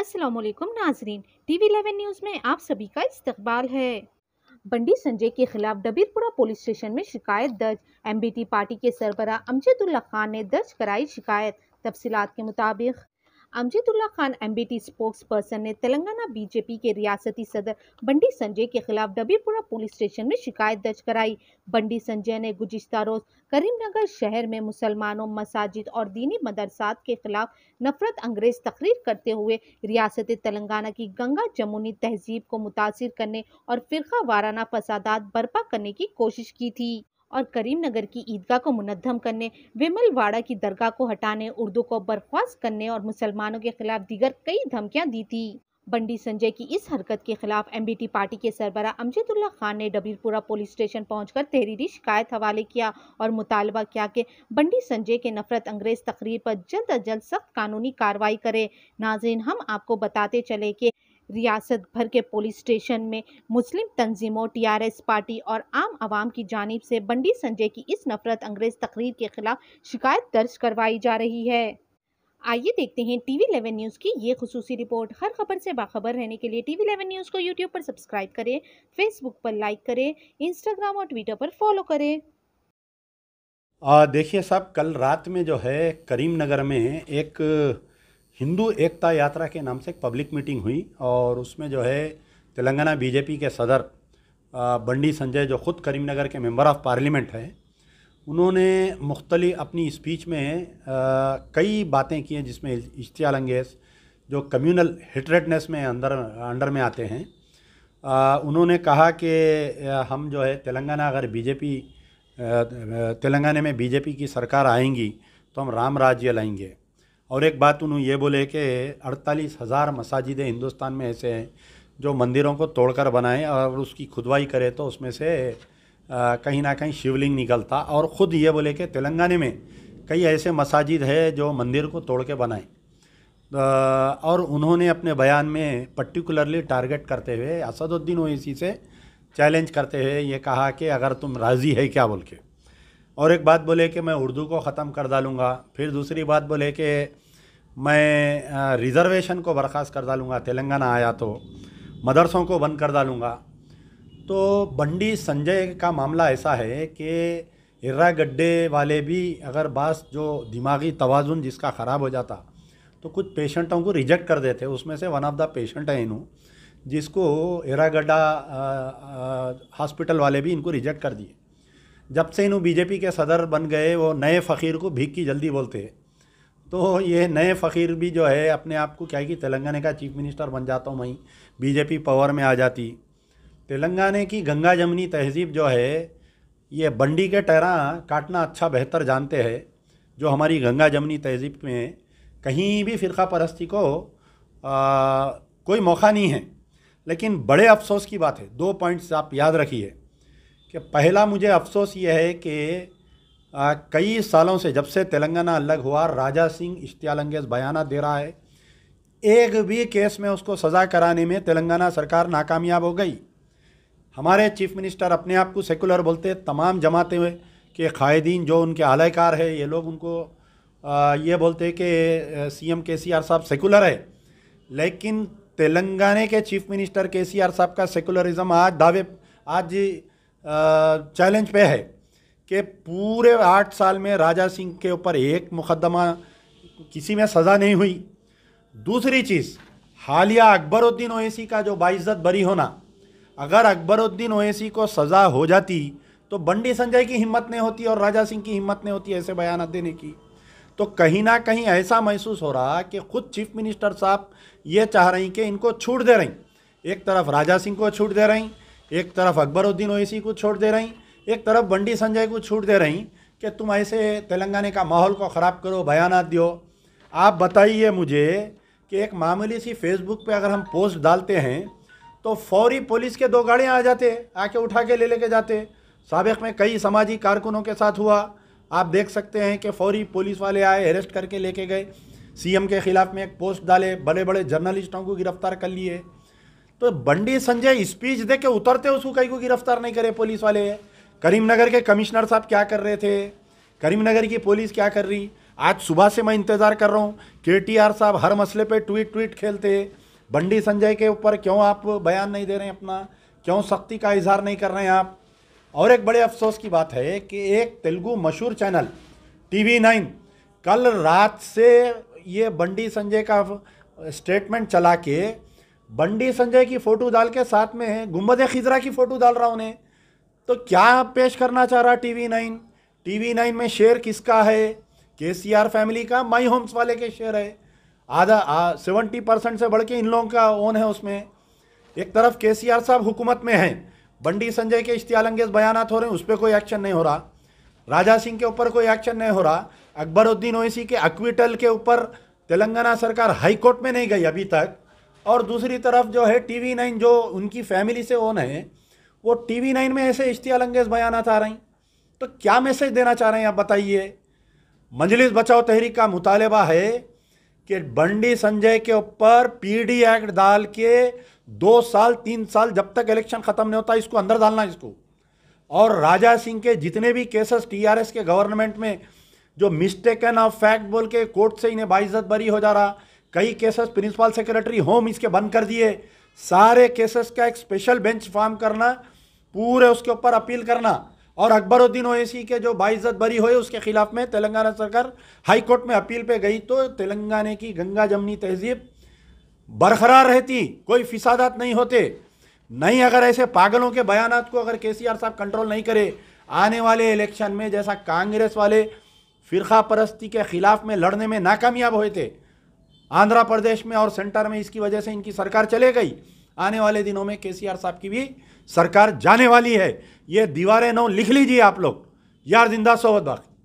असलकुम नाजरीन T V eleven news में आप सभी का इस्तबाल है बंडी संजय के खिलाफ डबीरपुरा पुलिस स्टेशन में शिकायत दर्ज एमबीटी पार्टी के सरबरा अमजदुल्ला खान ने दर्ज कराई शिकायत तफसीत के मुताबिक अमजदुल्ला खान एमबीटी पर्सन ने तेलंगाना बीजेपी के रियासती सदर बंडी संजय के खिलाफ डबीपुरा पुलिस स्टेशन में शिकायत दर्ज कराई बंडी संजय ने गुजश्ता रोज करीमनगर शहर में मुसलमानों मसाजिद और दीनी मदरसात के खिलाफ नफरत अंग्रेज तकरीर करते हुए रियासत तेलंगाना की गंगा जमुनी तहजीब को मुतासर करने और फ़िरका वाराना फसादात बर्पा करने की कोशिश की थी और करीमनगर की ईदगाह को मुनदम करने विमल वाड़ा की दरगाह को हटाने उर्दू को बर्खास्त करने और मुसलमानों के खिलाफ दीगर कई धमकियां दी थी बंडी संजय की इस हरकत के खिलाफ एमबीटी पार्टी के सरबरा अमजदुल्ला खान ने डबीरपुरा पुलिस स्टेशन पहुंचकर तहरीरी शिकायत हवाले किया और मुतालबा किया कि बंडी संजय के नफरत अंग्रेज तकरीर पर जल्द अज जल्द सख्त कानूनी कार्रवाई करे नाजिन हम आपको बताते चले कि रियासत भर के पुलिस स्टेशन में मुस्लिम तंजीमों टीआरएस पार्टी और आम आवाम की जानब से बंडी संजय की इस नफरत अंग्रेज़ तकरीर के खिलाफ शिकायत दर्ज करवाई जा रही है आइए देखते हैं टीवी इलेवन न्यूज़ की ये खसूसी रिपोर्ट हर खबर से बाखबर रहने के लिए टीवी इलेवन न्यूज़ को यूट्यूब पर सब्सक्राइब करें फेसबुक पर लाइक करें इंस्टाग्राम और ट्विटर पर फॉलो करें देखिए साहब कल रात में जो है करीमनगर में एक हिंदू एकता यात्रा के नाम से एक पब्लिक मीटिंग हुई और उसमें जो है तेलंगाना बीजेपी के सदर बंडी संजय जो ख़ुद करीमनगर के मेंबर ऑफ पार्लियामेंट हैं उन्होंने मुख्तलि अपनी स्पीच में आ, कई बातें की हैं जिसमें इश्तियाल अंगेज जो कम्यूनल हिटरेटनेस में अंदर अंडर में आते हैं आ, उन्होंने कहा कि हम जो है तेलंगाना अगर बीजेपी तेलंगाना में बीजेपी की सरकार आएंगी तो हम राम राज्य लाएंगे और एक बात उन्होंने ये बोले कि अड़तालीस हज़ार मसाजिदें हिंदुस्तान में ऐसे हैं जो मंदिरों को तोड़कर बनाएं और उसकी खुदवाई करें तो उसमें से कहीं ना कहीं शिवलिंग निकलता और ख़ुद ये बोले कि तेलंगाना में कई ऐसे मसाजिद है जो मंदिर को तोड़ के बनाए और उन्होंने अपने बयान में पर्टिकुलरली टारगेट करते हुए असदुद्दीन ओवैसी से चैलेंज करते हुए ये कहा कि अगर तुम राज़ी है क्या बोल के और एक बात बोले कि मैं उर्दू को ख़त्म कर डालूँगा फिर दूसरी बात बोले कि मैं रिज़र्वेशन को बर्खास्त कर डालूँगा तेलंगाना आया तो मदरसों को बंद कर डालूँगा तो बंडी संजय का मामला ऐसा है कि इर्रा गड्ढे वाले भी अगर बास जो दिमागी तोज़ुन जिसका ख़राब हो जाता तो कुछ पेशेंटों को रिजेक्ट कर देते उसमें से वन ऑफ द पेशेंट है इनू जिसको इर्रा गड्ढा हॉस्पिटल वाले भी इनको रिजेक्ट कर दिए जब से इन बीजेपी के सदर बन गए वो नए फ़कीर को भीख की जल्दी बोलते हैं तो ये नए फ़कीर भी जो है अपने आप को क्या है कि तेलंगाना का चीफ मिनिस्टर बन जाता हूँ वहीं बीजेपी पावर में आ जाती तेलंगाना की गंगा जमनी तहजीब जो है ये बंडी के टहरा काटना अच्छा बेहतर जानते हैं जो हमारी गंगा जमनी तहजीब में कहीं भी फ़िरका परस्ती को आ, कोई मौका नहीं है लेकिन बड़े अफसोस की बात है दो पॉइंट्स आप याद रखिए कि पहला मुझे अफसोस ये है कि आ, कई सालों से जब से तेलंगाना अलग हुआ राजा सिंह इश्तियालंगेज बयाना दे रहा है एक भी केस में उसको सज़ा कराने में तेलंगाना सरकार नाकामयाब हो गई हमारे चीफ मिनिस्टर अपने आप को सेकुलर बोलते तमाम जमाते हुए कि कायदीन जो उनके आलयकार है ये लोग उनको आ, ये बोलते कि सी एम के सी आर साहब सेकुलर है लेकिन तेलंगाना के चीफ मिनिस्टर के सी आर साहब का सेकुलरिज्म आज दावे आज चैलेंज पे है कि पूरे आठ साल में राजा सिंह के ऊपर एक मुकदमा किसी में सज़ा नहीं हुई दूसरी चीज़ हालिया अकबरुद्दीन ओवैसी का जो बाइज्जत बरी होना अगर अकबरुद्दीन ओवैसी को सज़ा हो जाती तो बंडी संजय की हिम्मत नहीं होती और राजा सिंह की हिम्मत नहीं होती ऐसे बयान देने की तो कहीं ना कहीं ऐसा महसूस हो रहा कि खुद चीफ मिनिस्टर साहब ये चाह रही कि इनको छूट दे रही एक तरफ राजा सिंह को छूट दे रही एक तरफ अकबरुद्दीन ओवैसी को छोड़ दे रही एक तरफ बंडी संजय को छूट दे रही कि तुम ऐसे तेलंगाना का माहौल को ख़राब करो बयान दो आप बताइए मुझे कि एक मामूली सी फेसबुक पे अगर हम पोस्ट डालते हैं तो फौरी पुलिस के दो गाड़ियाँ आ जाते आके उठा के ले लेके जाते सबक में कई समाजी कारकुनों के साथ हुआ आप देख सकते हैं कि फौरी पुलिस वाले आए अरेस्ट करके लेके गए सीएम के ख़िलाफ़ में एक पोस्ट डाले बड़े बड़े जर्नलिस्टों को गिरफ्तार कर लिए तो बंडी संजय स्पीच दे के उतरते उसको कहीं को गिरफ्तार नहीं करे पुलिस वाले करीमनगर के कमिश्नर साहब क्या कर रहे थे करीमनगर की पुलिस क्या कर रही आज सुबह से मैं इंतज़ार कर रहा हूँ के साहब हर मसले पे ट्वीट ट्वीट खेलते बंडी संजय के ऊपर क्यों आप बयान नहीं दे रहे हैं अपना क्यों सख्ती का इजहार नहीं कर रहे हैं आप और एक बड़े अफसोस की बात है कि एक तेलुगु मशहूर चैनल टीवी नाइन कल रात से ये बंडी संजय का स्टेटमेंट चला के बंडी संजय की फ़ोटो डाल के साथ में है गुम्बद खिजरा की फ़ोटो डाल रहा उन्हें तो क्या पेश करना चाह रहा टीवी नाइन टीवी नाइन में शेयर किसका है के सी आर फैमिली का माई होम्स वाले के शेयर है आधा सेवेंटी परसेंट से बढ़ के इन लोगों का ओन है उसमें एक तरफ के सी आर साहब हुकूमत में हैं बंडी संजय के इश्तियालंगेज बयान हो रहे हैं उस पर कोई एक्शन नहीं हो रहा राजा सिंह के ऊपर कोई एक्शन नहीं हो रहा अकबरुद्दीन ओवैसी के अक्विटल के ऊपर तेलंगाना सरकार हाईकोर्ट में नहीं गई अभी तक और दूसरी तरफ जो है टी वी नाइन जो उनकी फैमिली से ओन है वो टी वी नाइन में ऐसे इश्तियाल अंगेज बयान आ रही तो क्या मैसेज देना चाह रहे हैं आप बताइए मजलिस बचाओ तहरीक का मुतालबा है कि बंडी संजय के ऊपर पीडी एक्ट डाल के दो साल तीन साल जब तक इलेक्शन ख़त्म नहीं होता इसको अंदर डालना इसको और राजा सिंह के जितने भी केसेस टीआरएस के गवर्नमेंट में जो मिस्टेकन ऑफ फैक्ट बोल के कोर्ट से इन्हें बाइज्जत बरी हो जा रहा कई केसेस प्रिंसिपल सेक्रेटरी होम इसके बंद कर दिए सारे केसेस का एक स्पेशल बेंच फॉर्म करना पूरे उसके ऊपर अपील करना और अकबरुद्दीन ओवैसी के जो बाइज्जत बरी हुए उसके खिलाफ में तेलंगाना सरकार हाईकोर्ट में अपील पे गई तो तेलंगाना की गंगा जमनी तहजीब बरकरार रहती कोई फिसादात नहीं होते नहीं अगर ऐसे पागलों के बयान को अगर के साहब कंट्रोल नहीं करे आने वाले इलेक्शन में जैसा कांग्रेस वाले फिरका परस्ती के खिलाफ में लड़ने में नाकामयाब हुए थे आंध्र प्रदेश में और सेंटर में इसकी वजह से इनकी सरकार चले गई आने वाले दिनों में के साहब की भी सरकार जाने वाली है ये दीवारें नौ लिख लीजिए आप लोग यार जिंदा सोहत बाकी